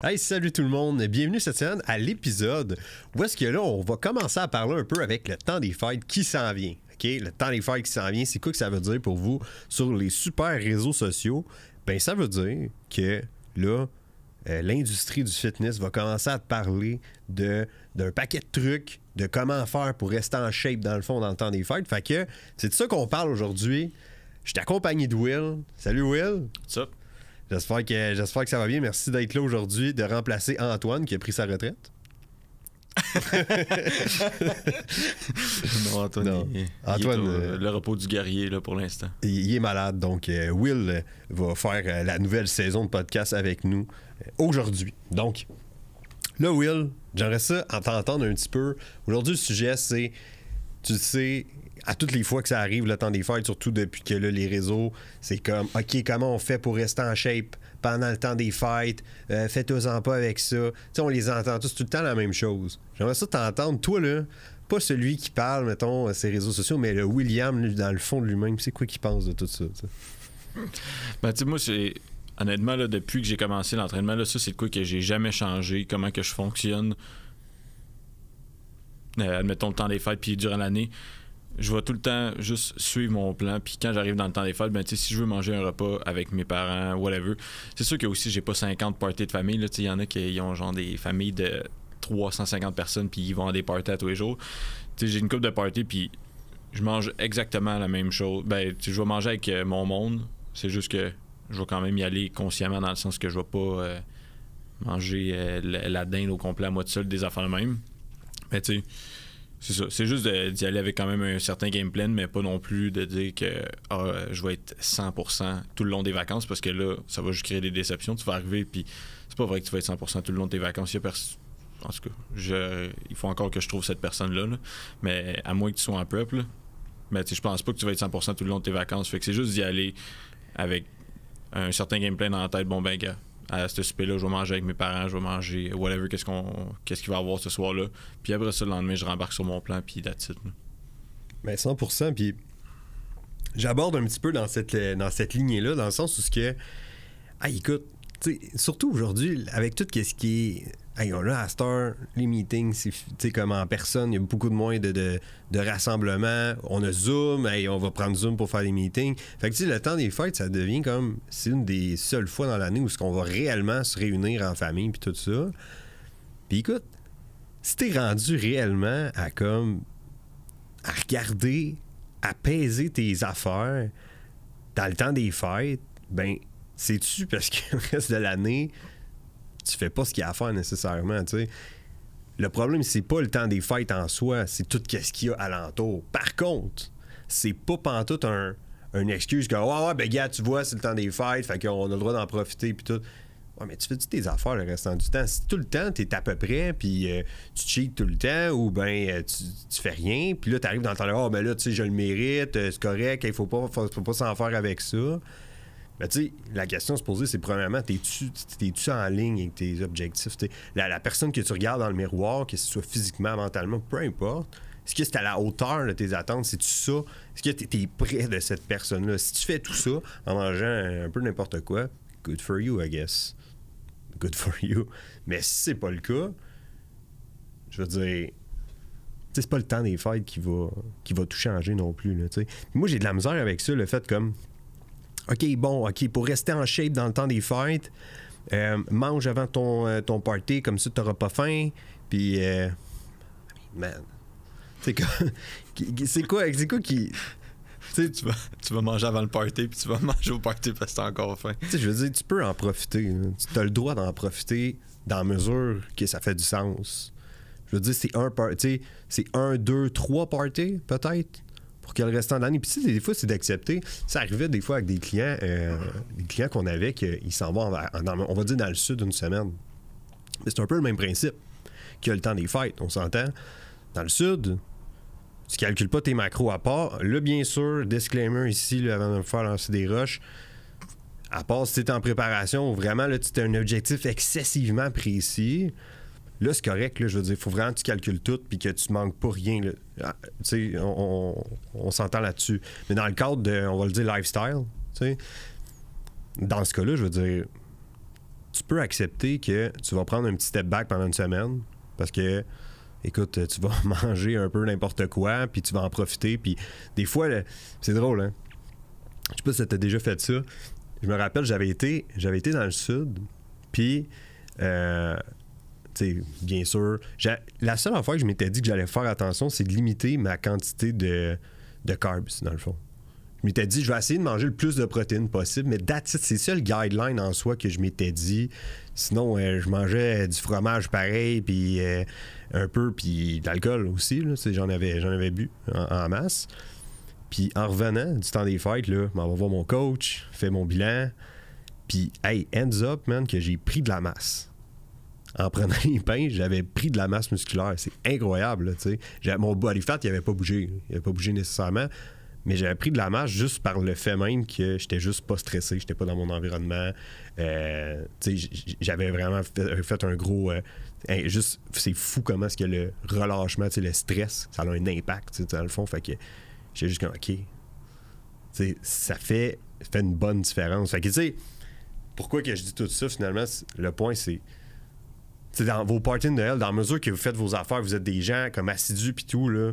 Hey, salut tout le monde, bienvenue cette semaine à l'épisode où est-ce que là on va commencer à parler un peu avec le temps des fêtes qui s'en vient. OK, le temps des fêtes qui s'en vient, c'est quoi que ça veut dire pour vous sur les super réseaux sociaux Ben ça veut dire que là euh, l'industrie du fitness va commencer à te parler de d'un paquet de trucs, de comment faire pour rester en shape dans le fond dans le temps des fêtes. Fait que c'est de ça qu'on parle aujourd'hui. Je suis de Will. Salut Will. Ça. J'espère que, j'espère que ça va bien. Merci d'être là aujourd'hui, de remplacer Antoine qui a pris sa retraite. non, Antoine, Antoine euh, le repos du guerrier là, pour l'instant. Il, est malade, donc euh, Will euh, va faire la nouvelle saison de podcast avec nous aujourd'hui. Donc, là, Will, j'aimerais ça t'entendre un petit peu. Aujourd'hui, le sujet, c'est, tu sais, à toutes les fois que ça arrive le temps des fêtes, surtout depuis que les réseaux, c'est comme OK, comment on fait pour rester en shape pendant le temps des fêtes? faites euh, Faites-en pas avec ça. on les entend tous tout le temps la même chose. J'aimerais ça t'entendre, toi là. Pas celui qui parle, mettons, à ses réseaux sociaux, mais le William, dans le fond de lui-même, c'est quoi qu'il pense de tout ça? bah Ben, tu moi, c'est honnêtement, là, depuis que j'ai commencé l'entraînement, là, ça, c'est quoi que j'ai jamais changé, comment que je fonctionne. Euh, admettons le temps des fêtes, puis durant l'année je vais tout le temps juste suivre mon plan. Puis quand j'arrive dans le temps des fêtes, ben, si je veux manger un repas avec mes parents, whatever, c'est sûr que aussi, j'ai pas 50 parties de famille. Il y en a qui ont genre des familles de 350 personnes, puis ils vont à des parties à tous les jours. J'ai une coupe de parties, puis je mange exactement la même chose. Ben, je vais manger avec euh, mon monde. C'est juste que je vais quand même y aller consciemment dans le sens que je vais pas euh, manger euh, la, dinde au complet à moi de seul des affaires de même. Mais tu sais, c'est ça. C'est juste d'y aller avec quand même un certain game plan, mais pas non plus de dire que ah, je vais être 100% tout le long des vacances, parce que là, ça va juste créer des déceptions. Tu vas arriver, puis c'est pas vrai que tu vas être 100% tout le long de tes vacances. en tout cas, je, il faut encore que je trouve cette personne-là. Mais à moins que tu sois en prep, là, mais je pense pas que tu vas être 100% tout le long de tes vacances. Fait que c'est juste d'y aller avec un certain game plan dans la tête. Bon, ben, gars, à ce souper-là, je vais manger avec mes parents, je vais manger whatever, qu'est-ce qu'on qu'est-ce qu'il va avoir ce soir-là. Puis après ça, le lendemain, je rembarque sur mon plan, puis that's Mais 100%, ben, puis j'aborde un petit peu dans cette, euh, dans cette lignée-là, dans le sens où ce que... Ah, écoute, surtout aujourd'hui, avec tout ce qui est hey, là, à cette heure, les meetings, c'est comme en personne, il y a beaucoup de moins de, de, rassemblements. On a Zoom, hey, on va prendre Zoom pour faire des meetings. Fait que tu sais, le temps des fêtes, ça devient comme, c'est une des seules fois dans l'année où on va réellement se réunir en famille, puis tout ça. Puis écoute, si t'es rendu réellement à comme, à regarder, apaiser tes affaires dans le temps des fêtes, ben, c'est tu parce que le reste de l'année, tu fais pas ce qu'il y a à faire nécessairement, tu sais. Le problème, c'est pas le temps des fêtes en soi, c'est tout ce qu'il y a alentour. Par contre, c'est pas pantoute un, une excuse que, oh, ben, gars, tu vois, c'est le temps des fêtes, fait on a le droit d'en profiter, puis tout. mais tu fais-tu tes affaires le restant du temps? Si tout le temps, tu es à peu près, puis euh, tu cheats tout le temps, ou ben euh, tu, tu, fais rien, puis là, arrives dans le temps de, oh, ah, ben là, tu sais, je le mérite, euh, c'est correct, il faut faut pas s'en faire avec ça mais ben, tu la question à se poser, c'est premièrement, t'es-tu, en ligne avec tes objectifs? La, personne que tu regardes dans le miroir, que ce soit physiquement, mentalement, peu importe, est-ce que c'est à la hauteur de tes attentes? C'est-tu ça? Est-ce que t'es, es près de cette personne-là? Si tu fais tout ça en mangeant un peu n'importe quoi, good for you, I guess. Good for you. Mais si c'est pas le cas, je veux dire, c'est pas le temps des fêtes qui va, qui va tout changer non plus. Là, moi, j'ai de la misère avec ça, le fait comme OK, bon, OK, pour rester en shape dans le temps des fêtes, euh, mange avant ton, euh, ton party, comme ça, t'auras pas faim. Puis, euh, man, c'est quoi, c'est quoi, qui. Tu, vas, tu vas manger avant le party, puis tu vas manger au party parce que t'as encore faim. Tu je veux dire, tu peux en profiter. Hein. Tu as le droit d'en profiter dans la mesure que ça fait du sens. Je veux dire, c'est un, c'est un, deux, trois parties, peut-être pour que le restant de l'année. Puis, c'est des fois, c'est d'accepter. Ça arrivait des fois avec des clients, euh, des clients qu'on avait, qu'ils s'en vont, on va dire, dans le sud une semaine. Mais c'est un peu le même principe que le temps des fêtes, on s'entend. Dans le sud, tu calcules pas tes macros à part. Là, bien sûr, disclaimer ici, avant de me faire lancer des rushs à part si tu en préparation, vraiment, là, tu as un objectif excessivement précis. Là, c'est correct. Là, je veux dire, il faut vraiment que tu calcules tout puis que tu manques pas rien. Ah, tu sais, on, s'entend là-dessus. Mais dans le cadre de, on va le dire, lifestyle, tu sais, dans ce cas-là, je veux dire, tu peux accepter que tu vas prendre un petit step back pendant une semaine parce que, écoute, tu vas manger un peu n'importe quoi puis tu vas en profiter. Puis des fois, c'est drôle, hein? Je sais pas si t'as déjà fait ça. Je me rappelle, j'avais été, j'avais été dans le sud puis. Euh, bien sûr, la seule fois que je m'étais dit que j'allais faire attention, c'est de limiter ma quantité de, de carbs, dans le fond. Je m'étais dit, je vais essayer de manger le plus de protéines possible, mais c'est ça le guideline en soi que je m'étais dit. Sinon, euh, je mangeais du fromage pareil, puis euh, un peu, puis de l'alcool aussi. J'en avais, bu en, masse. Puis en revenant du temps des fêtes, là, m'en va voir mon coach, fais mon bilan. Puis, hey, ends up, man, que j'ai pris de la masse en prenant les pains, j'avais pris de la masse musculaire. C'est incroyable, tu sais. Mon body fat, il n'avait pas bougé. Il n'avait pas bougé nécessairement. Mais j'avais pris de la masse juste par le fait même que j'étais juste pas stressé, j'étais pas dans mon environnement. Euh, j'avais vraiment fait, euh, un gros. Euh, juste, c'est fou comment est-ce que le relâchement, le stress, ça a un impact, dans le fond. Fait que j'étais juste comme, OK. T'sais, ça fait, fait une bonne différence. Fait que, tu sais, pourquoi que je dis tout ça, finalement, le point, c'est c'est dans vos parties de Noël, dans mesure que vous faites vos affaires, vous êtes des gens comme assidus puis tout, là.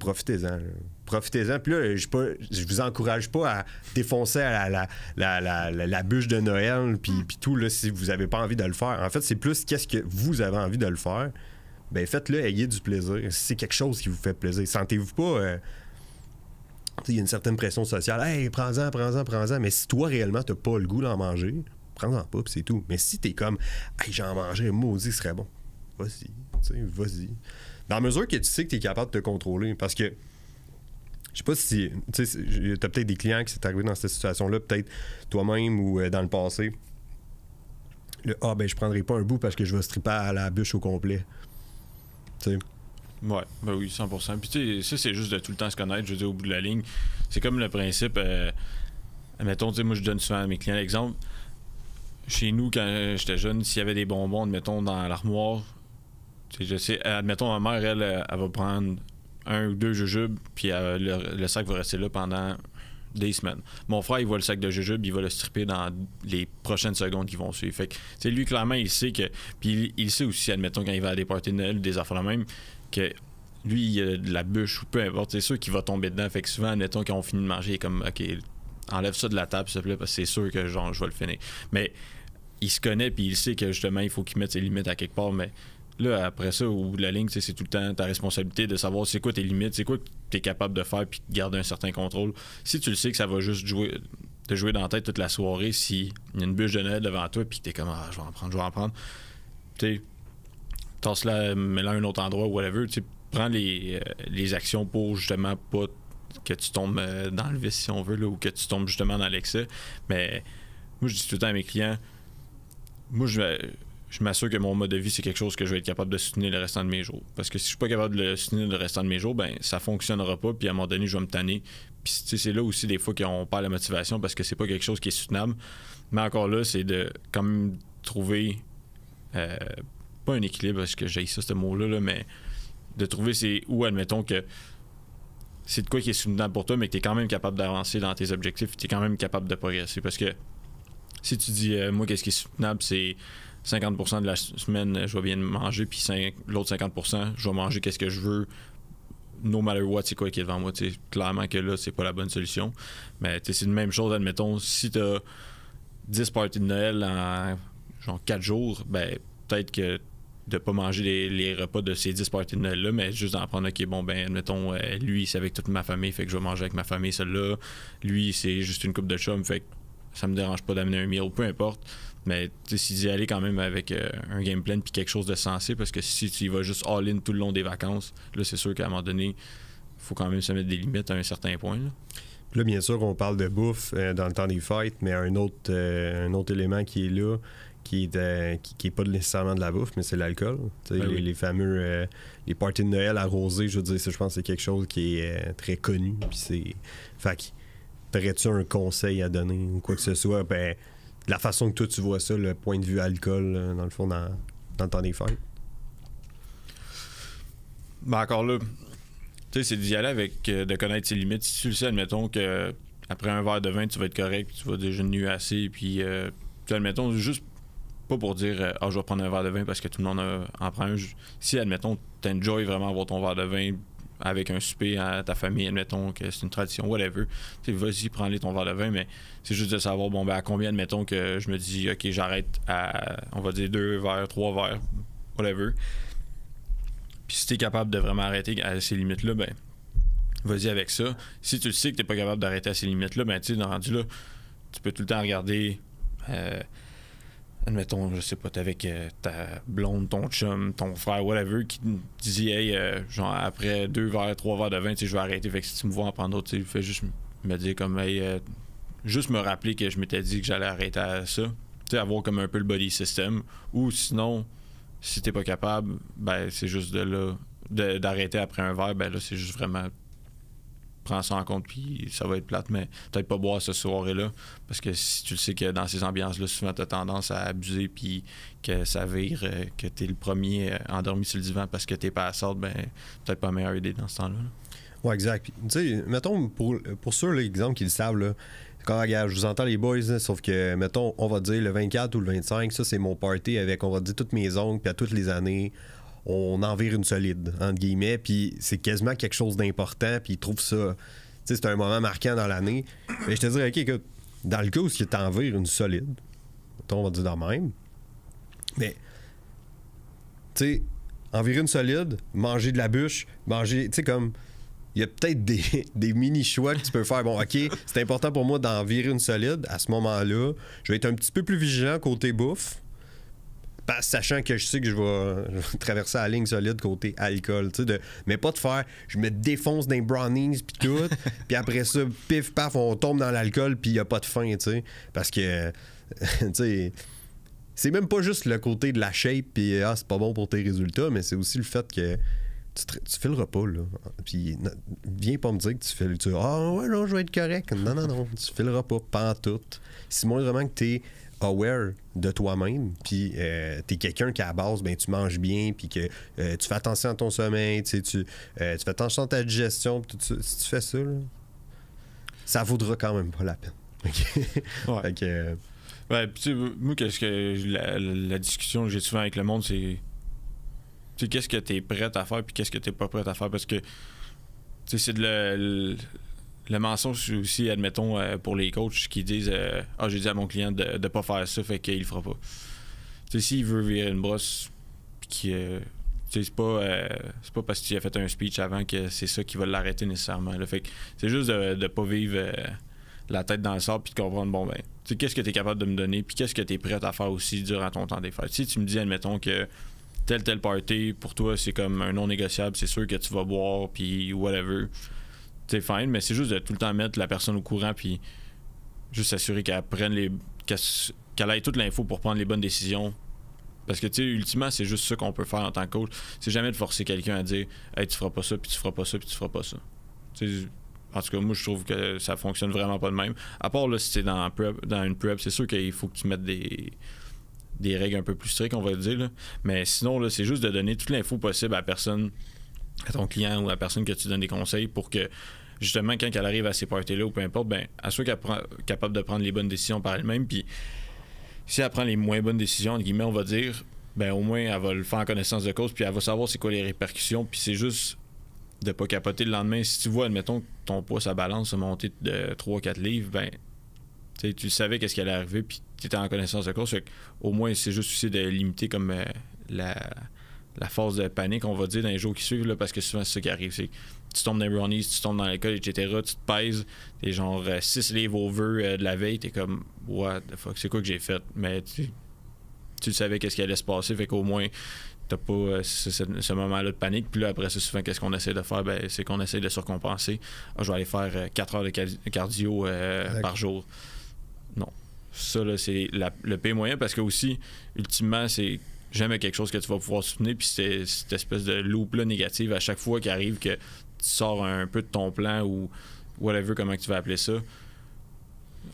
profitez-en. Profitez-en. Puis là, je, ne vous encourage pas à défoncer la, bûche de Noël, puis, hmm. tout, là, si vous n'avez pas envie de le faire. En fait, c'est plus qu'est-ce que vous avez envie de le faire. Ben faites-le, ayez du plaisir. Si c'est quelque chose qui vous fait plaisir, sentez-vous pas. Euh, il y a une certaine pression sociale. Hey, prends-en, prends-en, prends-en. Mais si toi, réellement, t'as pas le goût d'en manger, prends-en pas, c'est tout. Mais si t'es comme, hey, j'en mangeais, maudit, ce serait bon, vas-y, vas-y. Dans la mesure que tu sais que t'es capable de te contrôler, parce que, je sais pas si, tu sais, t'as peut-être des clients qui s'est arrivé dans cette situation-là, peut-être toi-même ou euh, dans le passé. Le, ah, ben, je prendrai pas un bout parce que je vais stripper à la bûche au complet. Tu sais. Ouais, ben oui, 100%. Puis tu sais, ça, c'est juste de tout le temps se connaître. Je veux dire, au bout de la ligne, c'est comme le principe. Euh, mettons, tu sais, moi, je donne souvent à mes clients l'exemple chez nous, quand j'étais jeune, s'il y avait des bonbons, admettons, dans l'armoire, je sais, admettons, ma mère, elle, elle, va prendre un ou deux jujubes, puis euh, le, sac va rester là pendant des semaines. Mon frère, il voit le sac de jujubes, il va le stripper dans les prochaines secondes qui vont suivre. Fait que, lui, clairement, il sait que. Puis il, sait aussi, admettons, quand il va à des de Noël, des affaires même, que lui, il a de la bûche ou peu importe, c'est sûr qu'il va tomber dedans. Fait que souvent, admettons, quand on finit de manger, il est comme, OK, enlève ça de la table, s'il te plaît, parce que c'est sûr que, genre, je vais le finir. Mais il se connaît puis il sait que justement il faut qu'il mette ses limites à quelque part, mais là après ça, au bout de la ligne, c'est tout le temps ta responsabilité de savoir c'est quoi tes limites, c'est quoi que tu es capable de faire puis de garder un certain contrôle. Si tu le sais que ça va juste jouer te jouer dans la tête toute la soirée si y a une bûche de Noël devant toi puis es comme ah, je vais en prendre, je vais en prendre. Tu sais, tasse mets-la à un autre endroit, whatever. Tu prends euh, les, actions pour justement pas que tu tombes euh, dans le vice si on veut ou que tu tombes justement dans l'excès. Mais moi je dis tout le temps à mes clients, moi, je je m'assure que mon mode de vie, c'est quelque chose que je vais être capable de soutenir le restant de mes jours. Parce que si je suis pas capable de le soutenir le restant de mes jours, ben ça fonctionnera pas, puis à un moment donné, je vais me tanner. Puis c'est là aussi des fois qu'on perd la motivation parce que c'est pas quelque chose qui est soutenable. Mais encore là, c'est de quand même trouver euh, pas un équilibre parce que j'ai ça ce mot-là, là, mais de trouver c'est où admettons que c'est de quoi qui est soutenable pour toi, mais que tu es quand même capable d'avancer dans tes objectifs, tu es quand même capable de progresser. Parce que si tu dis, euh, moi, qu'est-ce qui est soutenable, c'est 50% de la semaine, euh, je vais bien manger, puis l'autre 50%, je vais manger qu'est-ce que je veux, no matter what, c'est quoi qui est devant moi. clairement que là, c'est pas la bonne solution. Mais c'est la même chose, admettons, si tu as 10 parties de Noël en genre 4 jours, ben peut-être que de pas manger les, repas de ces 10 parties de Noël-là, mais juste d'en prendre, ok, bon, ben, admettons, euh, lui, c'est avec toute ma famille, fait que je vais manger avec ma famille, celle-là. Lui, c'est juste une coupe de chum, fait ça me dérange pas d'amener un mille, peu importe. Mais s'il d'y aller quand même avec euh, un game plan puis quelque chose de sensé, parce que si tu vas juste all-in tout le long des vacances, là, c'est sûr qu'à un moment donné, faut quand même se mettre des limites à un certain point. Là. là, bien sûr, on parle de bouffe euh, dans le temps des fêtes, mais un autre, euh, un autre élément qui est là, qui n'est qui, est pas nécessairement de la bouffe, mais c'est l'alcool. Ben les, fameux les parties de Noël arrosées, je veux dire, je pense que c'est quelque chose qui est très connu. Puis c'est. Fait aurais-tu un conseil à donner ou quoi que ce soit? Ben, la façon que toi tu vois ça, le point de vue alcool, euh, dans le fond, dans, dans temps des fêtes. Ben, encore là, tu sais, c'est d'y aller avec, euh, de connaître ses limites. Si tu sais, admettons que après un verre de vin, tu vas être correct, tu vas nu assez, puis euh, tu admettons juste pas pour dire ah je vais prendre un verre de vin parce que tout le monde en prend un. Si admettons enjoy vraiment avoir ton verre de vin, avec un souper à ta famille, admettons que c'est une tradition, whatever. Tu vas-y, prends-les ton verre de vin, mais c'est juste de savoir, bon, ben, à combien, admettons que je me dis, OK, j'arrête à, on va dire, deux verres, trois verres, whatever. Puis si tu es capable de vraiment arrêter à ces limites-là, ben, vas-y avec ça. Si tu sais que t'es pas capable d'arrêter à ces limites-là, ben, tu sais, rendu là, tu peux tout le temps regarder. Euh, admettons, je sais pas, t'es avec ta blonde, ton chum, ton frère, whatever, qui te dit, hey, euh, genre, après deux verres, trois verres de vin, tu sais, je vais arrêter. Fait si tu me vois en prendre d'autres, tu fait juste me dire comme, hey, euh, juste me rappeler que je m'étais dit que j'allais arrêter à ça. Tu sais, avoir comme un peu le body system. Ou sinon, si t'es pas capable, ben, c'est juste de là, d'arrêter après un verre, ben là, c'est juste vraiment prends ça en compte, puis ça va être plate, mais peut-être pas boire cette soirée-là, parce que si tu le sais que dans ces ambiances-là, souvent, tu as tendance à abuser, puis que ça vire, euh, que tu es le premier euh, endormi sur le divan parce que tu pas à ben peut-être pas meilleure idée dans ce temps-là. Ouais, exact. Tu sais, mettons, pour, pour ceux, l'exemple qui le savent, là, quand je vous entends les boys, sauf que, mettons, on va dire le 24 ou le 25, ça c'est mon party avec, on va dire, toutes mes ongles, puis à toutes les années, on en vire une solide, entre guillemets, puis c'est quasiment quelque chose d'important, puis ils trouvent ça. Tu sais, c'est un moment marquant dans l'année. Mais je te dirais, OK, écoute, dans le cas où tu t'en une solide, on va dire dans même, mais, tu sais, en une solide, manger de la bûche, manger, tu sais, comme. Il y a peut-être des, des mini-choix que tu peux faire. Bon, OK, c'est important pour moi d'en virer une solide. À ce moment-là, je vais être un petit peu plus vigilant côté bouffe sachant que je sais que je vais, traverser la ligne solide côté alcool, tu mais pas de faire, je me défonce des brownies puis tout, puis après ça, pif paf, on tombe dans l'alcool puis il a pas de fin, tu sais, parce que, tu sais c'est même pas juste le côté de la shape puis ah c'est pas bon pour tes résultats mais c'est aussi le fait que tu, fileras pas là puis viens pas me dire que tu fais tu ah ouais non je vais être correct non non non tu fileras pas pas en tout si moins vraiment que t'es aware de toi-même, puis euh, t'es es quelqu'un qui, à base, ben, tu manges bien, puis que euh, tu fais attention à ton sommeil, tu, euh, fais attention à ta digestion, si tu fais ça, ça vaudra quand même pas la peine. Ouais. moi, qu'est-ce que la, discussion que j'ai souvent avec le monde, c'est qu'est-ce que tu es à faire, puis qu'est-ce que tu pas prêt à faire, parce que c'est de la... le le mensonge aussi, admettons, euh, pour les coachs qui disent euh, Ah, j'ai dit à mon client de ne pas faire ça, fait qu'il le fera pas. Tu sais, s'il veut virer une brosse, qui euh, c'est pas, c'est pas parce tu as fait un speech avant que c'est ça qui va l'arrêter nécessairement. le Fait que c'est juste de ne pas vivre euh, la tête dans le sable puis de comprendre, bon, ben, tu sais, qu'est-ce que tu es capable de me donner, puis qu'est-ce que tu es prêt à faire aussi durant ton temps des Si tu me dis, admettons, que telle, telle party, pour toi, c'est comme un non négociable, c'est sûr que tu vas boire, puis whatever c'est fine, mais c'est juste de tout le temps mettre la personne au courant, puis juste s'assurer qu'elle prenne les. qu'elle ait toute l'info pour prendre les bonnes décisions. Parce que, tu sais, ultimement, c'est juste ça qu'on peut faire en tant que coach. C'est jamais de forcer quelqu'un à dire, hey, tu feras pas ça, puis tu feras pas ça, puis tu feras pas ça. en tout cas, moi, je trouve que ça fonctionne vraiment pas de même. À part là, si c'est dans, dans, une prep, c'est sûr qu'il faut que tu mettes des, des règles un peu plus strictes, on va dire. Mais sinon, là, c'est juste de donner toute l'info possible à la personne à ton client ou à la personne que tu donnes des conseils pour que justement quand elle arrive à ces parties-là ou peu importe, ben, elle soit capable de prendre les bonnes décisions par elle-même. Puis si elle prend les moins bonnes décisions, entre guillemets, on va dire, ben au moins elle va le faire en connaissance de cause, puis elle va savoir c'est quoi les répercussions, puis c'est juste de pas capoter le lendemain. Si tu vois, admettons, que ton poids, sa balance a monté de 3-4 livres, ben tu savais qu'est-ce qui allait arriver, puis tu étais en connaissance de cause. au moins, c'est juste aussi de limiter comme euh, la la force de panique, on va dire, dans les jours qui suivent, là, parce que souvent, c'est ça qui arrive. C'est tu tombes dans les brownies, tu tombes dans l'école, etc. Tu te pèses, t'es genre 6 euh, livres au vœu euh, de la veille, t'es comme, what the fuck, c'est quoi que j'ai fait? Mais tu, tu savais qu'est-ce qui allait se passer, fait qu'au moins, t'as pas euh, ce, moment-là de panique. Puis là, après c'est souvent, qu'est-ce qu'on essaie de faire? Ben, c'est qu'on essaie de surcompenser. Ah, je vais aller faire 4 heures de cardio par jour. Non. Ça, là, c'est le pays moyen parce que aussi, ultimement, c'est jamais quelque chose que tu vas pouvoir soutenir. Puis c'est cette espèce de loop-là négative à chaque fois qu'il arrive que tu sors un peu de ton plan ou whatever, comment tu vas appeler ça.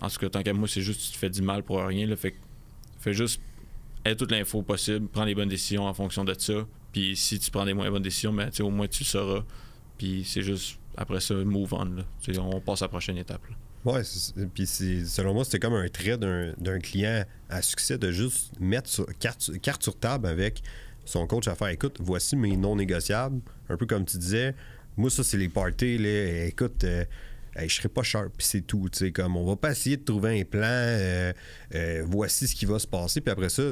En tout cas, tant qu'à moi, c'est juste tu te fais du mal pour rien. Là, fait fais juste être toute l'info possible, prends les bonnes décisions en fonction de ça. Puis si tu prends les moins bonnes décisions, ben, au moins tu le sauras. Puis c'est juste après ça, move on. On passe à la prochaine étape. Oui, puis selon moi, c'était comme un trait d'un client à succès de juste mettre sur, carte, sur table avec son coach à faire écoute, voici mes non négociables. Un peu comme tu disais, moi, ça, c'est les parties. Là, écoute, euh, je serai pas sharp, puis c'est tout. Comme on va pas essayer de trouver un plan, euh, euh, voici ce qui va se passer. Puis après ça,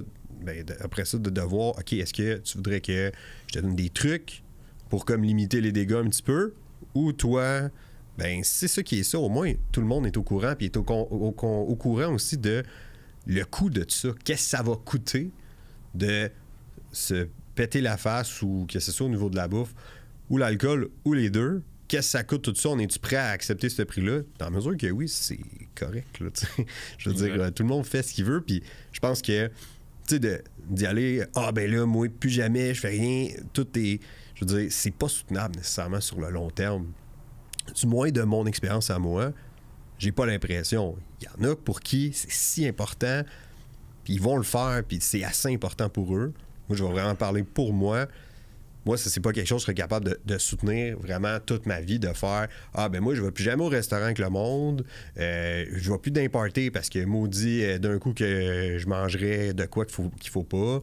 ben, après ça, de devoir ok, est-ce que tu voudrais que je te donne des trucs pour comme limiter les dégâts un petit peu ou toi ben c'est ça qui est ça. Au moins, tout le monde est au courant, puis est au, au, courant aussi de le coût de tout ça. Qu'est-ce que ça va coûter de se péter la face ou que ce soit au niveau de la bouffe ou l'alcool ou les deux. Qu'est-ce que ça coûte tout ça? On est-tu prêt à accepter ce prix-là? Dans la mesure que oui, c'est correct. je veux dire, euh, tout le monde fait ce qu'il veut. Puis je pense que d'y aller, ah ben là, moi, plus jamais, je fais rien. Tout est. Je veux dire, c'est pas soutenable nécessairement sur le long terme du moins de mon expérience à moi, j'ai pas l'impression. Il y en a pour qui c'est si important, puis ils vont le faire, puis c'est assez important pour eux. Moi, je vais vraiment parler pour moi. Moi, ça, c'est pas quelque chose que je serais capable de, soutenir vraiment toute ma vie, de faire Ah, ben moi, je vais plus jamais au restaurant avec le monde, euh, je vais plus d'importer parce que maudit euh, d'un coup que je mangerai de quoi qu'il faut, qu'il faut pas.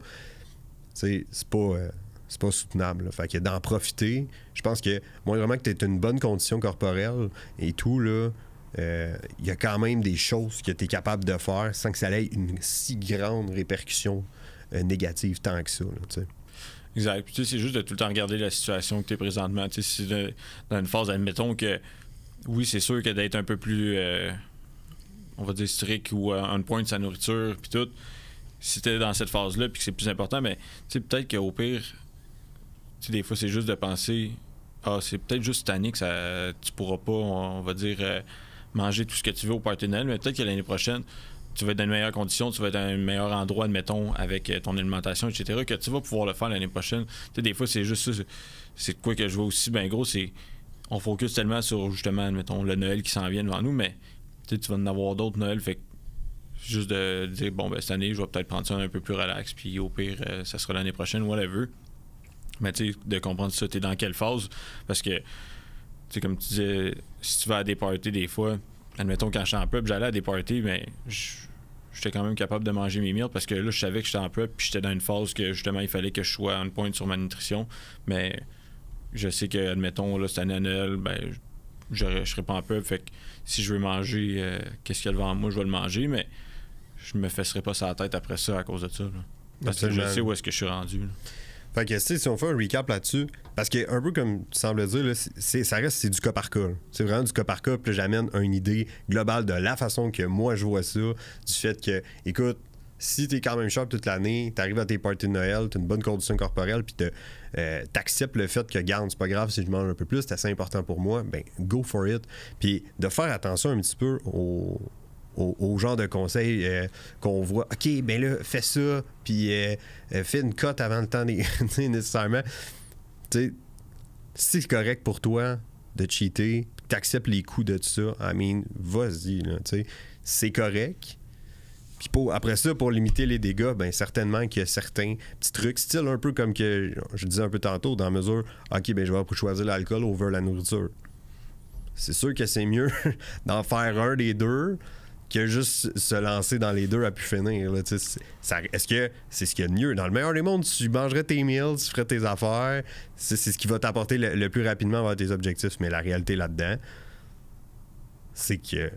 C'est pas. Euh, c'est pas soutenable. Fait que d'en profiter, je pense que, moi, vraiment que tu es une bonne condition corporelle et tout, là, il euh, y a quand même des choses que tu es capable de faire sans que ça ait une si grande répercussion euh, négative tant que ça. Là, exact. Puis, c'est juste de tout le temps regarder la situation que tu es présentement. sais, si dans une phase, admettons que oui, c'est sûr que d'être un peu plus, euh, on va dire, strict ou on point de sa nourriture, puis tout, si tu dans cette phase-là, puis que c'est plus important, mais tu sais, peut-être qu'au pire, des fois, c'est juste de penser Ah, c'est peut-être juste cette année que ça, tu pourras pas, on va dire, euh, manger tout ce que tu veux au party Noël, mais peut-être que l'année prochaine, tu vas être dans une meilleure condition, tu vas être dans un meilleur endroit, admettons, avec euh, ton alimentation, etc., que tu vas pouvoir le faire l'année prochaine. Tu des fois, c'est juste ça. C'est quoi que je vois aussi, ben gros, c'est. On focus tellement sur, justement, admettons, le Noël qui s'en vient devant nous, mais tu vas en avoir d'autres Noël, fait juste de dire bon ben cette année je vais peut-être prendre ça un peu plus relax puis au pire euh, ça sera l'année prochaine whatever mais tu sais, de comprendre ça, es dans quelle phase. Parce que, tu sais, comme tu disais, si tu vas à des parties des fois, admettons, quand j'étais en pub, j'allais à des parties, mais j'étais quand même capable de manger mes meals parce que là, je savais que j'étais en pub, puis j'étais dans une phase que justement, il fallait que je sois en pointe sur ma nutrition. Mais je sais que, admettons, là, cette année ben, je, ne serais pas en pub. Fait que si je veux manger, euh, qu'est-ce qu'il y a devant moi, je vais le manger, mais je me fesserai pas sa tête après ça à cause de ça. Parce que je sais où est-ce que je suis rendu. Fait que si on fait un recap là-dessus, parce que un peu comme tu sembles dire, là, ça reste c'est du cas par cas. C'est vraiment du cas par cas, puis j'amène une idée globale de la façon que moi je vois ça, du fait que, écoute, si t'es quand même sharp toute l'année, t'arrives à tes parties de Noël, t'as une bonne condition corporelle, puis euh, t'acceptes le fait que, garde, c'est pas grave si je mange un peu plus, c'est assez important pour moi, ben go for it. Puis de faire attention un petit peu au, au, genre de conseils euh, qu'on voit. OK, ben là, fais ça, puis euh, euh, fais une cote avant le temps nécessairement. Tu sais, si c'est correct pour toi de cheater, acceptes les coûts de ça, I mean, vas-y, là, tu sais. C'est correct. Puis après ça, pour limiter les dégâts, ben certainement qu'il y a certains petits trucs, style un peu comme que je disais un peu tantôt, dans la mesure, ok, ben je vais choisir l'alcool over la nourriture. C'est sûr que c'est mieux d'en faire un des deux que juste se lancer dans les deux à pu finir. Est-ce que c'est ce qu'il y a de mieux? Dans le meilleur des mondes, tu mangerais tes meals, tu ferais tes affaires. C'est ce qui va t'apporter le, plus rapidement vers tes objectifs. Mais la réalité là-dedans, c'est que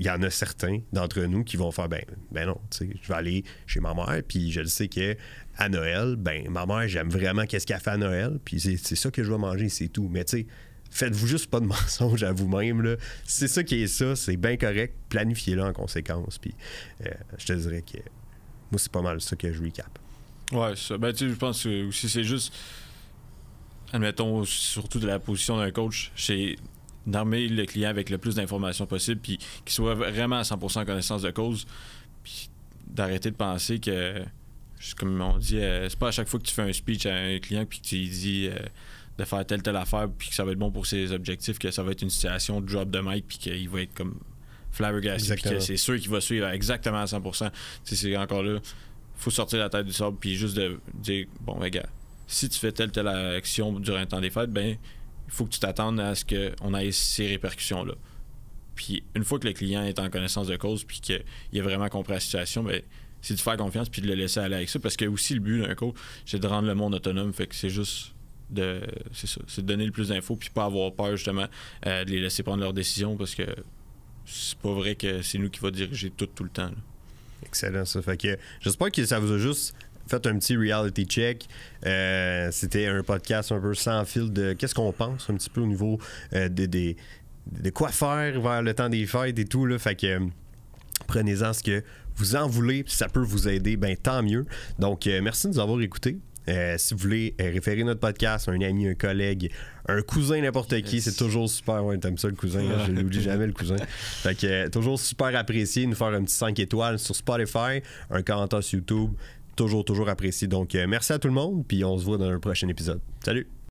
il y en a certains d'entre nous qui vont faire ben, ben non, je vais aller chez ma mère, puis je le sais que à Noël, ben ma mère, j'aime vraiment qu'est-ce qu'elle fait à Noël, puis c'est ça que je vais manger, c'est tout. Mais tu sais, faites-vous juste pas de mensonges à vous-même. C'est ça qui est ça, c'est bien correct. Planifiez-le en conséquence. Puis euh, je te dirais que moi, c'est pas mal ça que je recap. Ouais, ça. Ben, tu je pense que c'est juste. Admettons, surtout de la position d'un coach, c'est d'armer le client avec le plus d'informations possible, puis qu'il soit vraiment à 100% en connaissance de cause, puis d'arrêter de penser que, comme on dit, euh, c'est pas à chaque fois que tu fais un speech à un client, puis que tu lui dis. Euh, de faire telle, telle affaire, puis que ça va être bon pour ses objectifs, que ça va être une situation de drop de Mike puis qu'il va être comme flabbergasté, puis que c'est sûr qu'il va suivre exactement à 100%. C'est encore là, faut sortir la tête du sable, puis juste de dire, bon, gars, si tu fais telle, telle action durant le temps des fêtes, ben, il faut que tu t'attendes à ce qu'on ait ces répercussions-là. Puis une fois que le client est en connaissance de cause, puis qu'il a vraiment compris la situation, ben, c'est de faire confiance, puis de le laisser aller avec ça, parce que aussi le but d'un coach, c'est de rendre le monde autonome, fait que c'est juste de c'est donner le plus d'infos puis pas avoir peur justement euh, de les laisser prendre leurs décisions parce que c'est pas vrai que c'est nous qui va diriger tout tout le temps. Excellent ça. Fait que j'espère que ça vous a juste fait un petit reality check. Euh, c'était un podcast un peu sans fil de qu'est-ce qu'on pense un petit peu au niveau euh, des, de quoi faire vers le temps des fêtes et tout là. Fait que prenez-en ce que vous en voulez, si ça peut vous aider, ben tant mieux. Donc merci de nous avoir écoutés. Euh, si vous voulez euh, référer notre podcast à un ami, un collègue, un cousin, n'importe qui, c'est toujours super. Ouais, t'aimes ça le cousin, hein? je l'oublie jamais le cousin. Fait que euh, toujours super apprécié, nous faire un petit 5 étoiles sur Spotify, un commentaire sur YouTube, toujours, toujours apprécié. Donc merci à tout le monde, puis on se voit dans un prochain épisode. Salut!